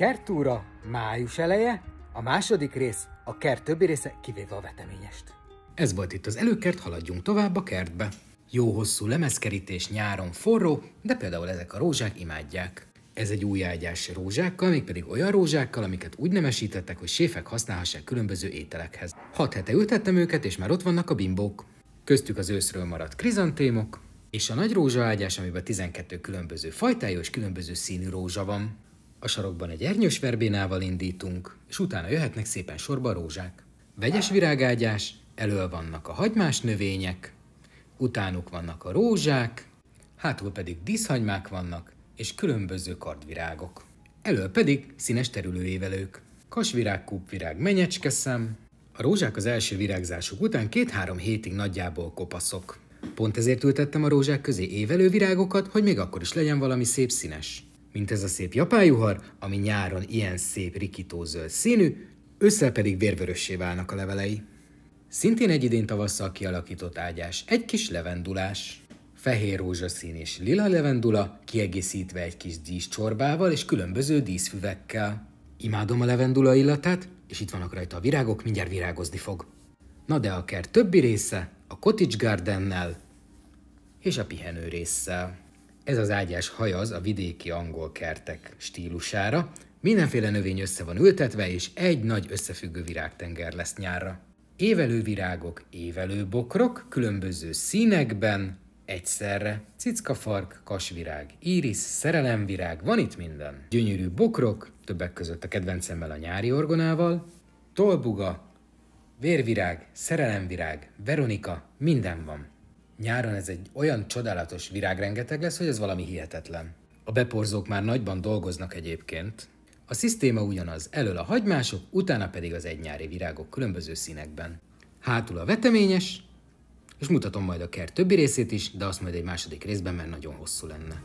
Kertúra, május eleje, a második rész, a kert többi része, kivéve a veteményest. Ez volt itt az előkert, haladjunk tovább a kertbe. Jó hosszú lemezkerítés nyáron forró, de például ezek a rózsák imádják. Ez egy új ágyás rózsákkal, pedig olyan rózsákkal, amiket úgy nemesítettek, hogy séfek használhassák különböző ételekhez. Hat hete ültettem őket, és már ott vannak a bimbók. Köztük az őszről maradt krizantémok, és a nagy rózsaágyás, amiben 12 különböző fajtájú és különböző színű rózsa van. A sarokban egy ernyős verbénával indítunk, és utána jöhetnek szépen sorba rózsák. Vegyes virágágyás, elől vannak a hagymás növények, utánuk vannak a rózsák, hátul pedig díszhagymák vannak, és különböző kardvirágok. Elől pedig színes terülőévelők. Kasvirág, kúpvirág, menyecskeszem. A rózsák az első virágzásuk után két-három hétig nagyjából kopaszok. Pont ezért ültettem a rózsák közé évelő virágokat, hogy még akkor is legyen valami szép színes mint ez a szép japán juhar, ami nyáron ilyen szép rikító zöld színű, ősszel pedig vérvörössé válnak a levelei. Szintén egy idén tavasszal kialakított ágyás, egy kis levendulás. Fehér rózsaszín és lila levendula, kiegészítve egy kis díszcsorbával és különböző díszfüvekkel. Imádom a levendula illatát, és itt vannak rajta a virágok, mindjárt virágozni fog. Na de a kert többi része a Cottage Gardennel és a pihenő résszel. Ez az ágyás hajaz a vidéki angol kertek stílusára. Mindenféle növény össze van ültetve, és egy nagy összefüggő virágtenger lesz nyárra. Évelő virágok, évelő bokrok, különböző színekben, egyszerre. Cickafark, kasvirág, íris, szerelemvirág, van itt minden. Gyönyörű bokrok, többek között a kedvencemmel a nyári orgonával, tolbuga, vérvirág, szerelemvirág, Veronika, minden van. Nyáron ez egy olyan csodálatos virágrengeteg lesz, hogy ez valami hihetetlen. A beporzók már nagyban dolgoznak egyébként. A szisztéma ugyanaz, elől a hagymások, utána pedig az egynyári virágok különböző színekben. Hátul a veteményes, és mutatom majd a kert többi részét is, de azt majd egy második részben, mert nagyon hosszú lenne.